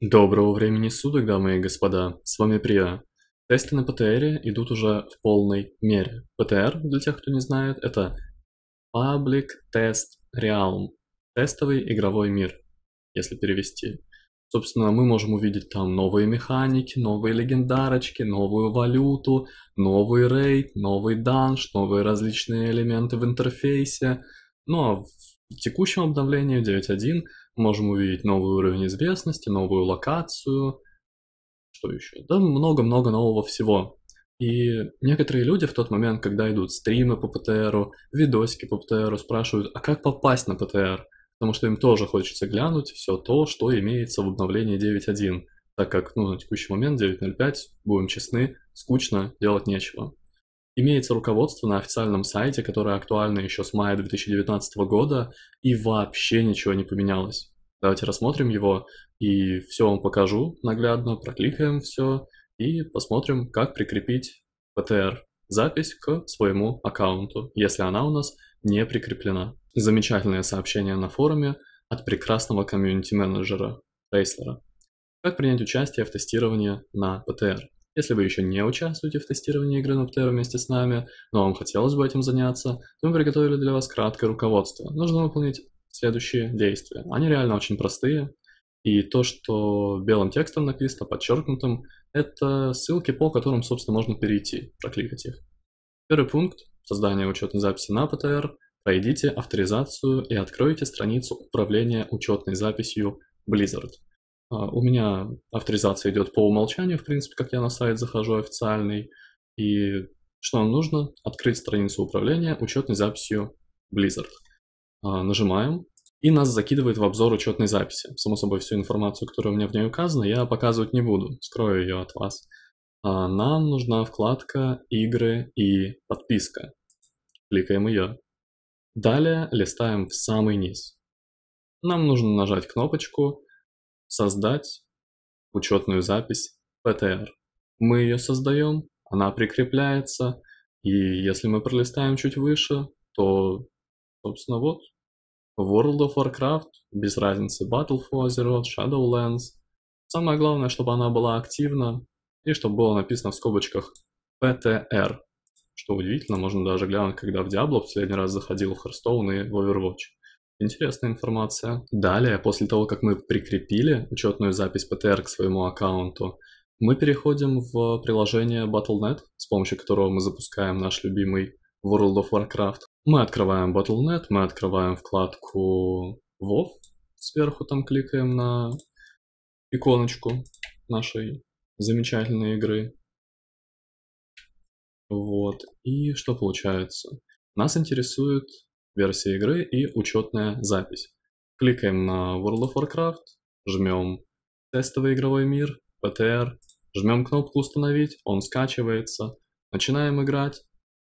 Доброго времени суток, дамы и господа, с вами Прия. Тесты на ПТР идут уже в полной мере. ПТР, для тех, кто не знает, это Public Test Realm, тестовый игровой мир, если перевести. Собственно, мы можем увидеть там новые механики, новые легендарочки, новую валюту, новый рейд, новый данж, новые различные элементы в интерфейсе. Ну а в текущем обновлении 9.1 можем увидеть новый уровень известности, новую локацию, что еще? Да, много-много нового всего. И некоторые люди в тот момент, когда идут стримы по ПТРу, видосики по ПТРу, спрашивают, а как попасть на ПТР? Потому что им тоже хочется глянуть все то, что имеется в обновлении 9.1, так как ну, на текущий момент 9.05, будем честны, скучно, делать нечего. Имеется руководство на официальном сайте, которое актуально еще с мая 2019 года, и вообще ничего не поменялось. Давайте рассмотрим его, и все вам покажу наглядно, прокликаем все, и посмотрим, как прикрепить PTR запись к своему аккаунту, если она у нас не прикреплена. Замечательное сообщение на форуме от прекрасного комьюнити-менеджера Рейслера. Как принять участие в тестировании на PTR? Если вы еще не участвуете в тестировании игры Noctera вместе с нами, но вам хотелось бы этим заняться, то мы приготовили для вас краткое руководство. Нужно выполнить следующие действия. Они реально очень простые, и то, что белым текстом написано, подчеркнутым, это ссылки, по которым, собственно, можно перейти, прокликать их. Первый пункт – создание учетной записи на ПТР. Пройдите авторизацию и откройте страницу управления учетной записью Blizzard – а, у меня авторизация идет по умолчанию, в принципе, как я на сайт захожу официальный. И что нам нужно? Открыть страницу управления учетной записью Blizzard. А, нажимаем, и нас закидывает в обзор учетной записи. Само собой, всю информацию, которая у меня в ней указана, я показывать не буду, скрою ее от вас. А, нам нужна вкладка «Игры» и «Подписка». Кликаем ее. Далее листаем в самый низ. Нам нужно нажать кнопочку Создать учетную запись PTR. Мы ее создаем, она прикрепляется, и если мы пролистаем чуть выше, то, собственно, вот World of Warcraft, без разницы Battle for Azeroth, Shadowlands. Самое главное, чтобы она была активна и чтобы было написано в скобочках PTR. Что удивительно, можно даже глянуть, когда в Diablo в последний раз заходил в Hearthstone и в Overwatch. Интересная информация. Далее, после того, как мы прикрепили учетную запись ПТР к своему аккаунту, мы переходим в приложение Battle.net, с помощью которого мы запускаем наш любимый World of Warcraft. Мы открываем Battle.net, мы открываем вкладку WoW, сверху там кликаем на иконочку нашей замечательной игры. Вот, и что получается? Нас интересует версия игры и учетная запись. Кликаем на World of Warcraft, жмем «Тестовый игровой мир», «ПТР», жмем кнопку «Установить», он скачивается, начинаем играть.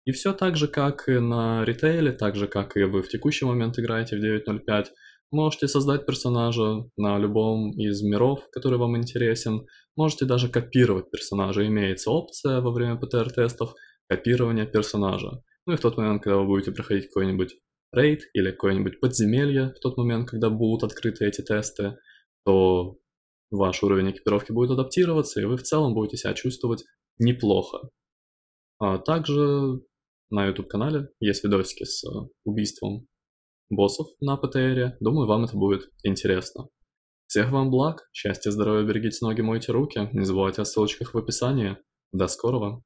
И все так же, как и на ритейле, так же, как и вы в текущий момент играете в 9.05, можете создать персонажа на любом из миров, который вам интересен, можете даже копировать персонажа, имеется опция во время ПТР-тестов копирования персонажа. Ну и в тот момент, когда вы будете проходить какой-нибудь рейд или какое-нибудь подземелье в тот момент, когда будут открыты эти тесты, то ваш уровень экипировки будет адаптироваться, и вы в целом будете себя чувствовать неплохо. А также на YouTube-канале есть видосики с э, убийством боссов на ПТРе. Думаю, вам это будет интересно. Всех вам благ, счастья, здоровья, берегите ноги, мойте руки, не забывайте о ссылочках в описании. До скорого!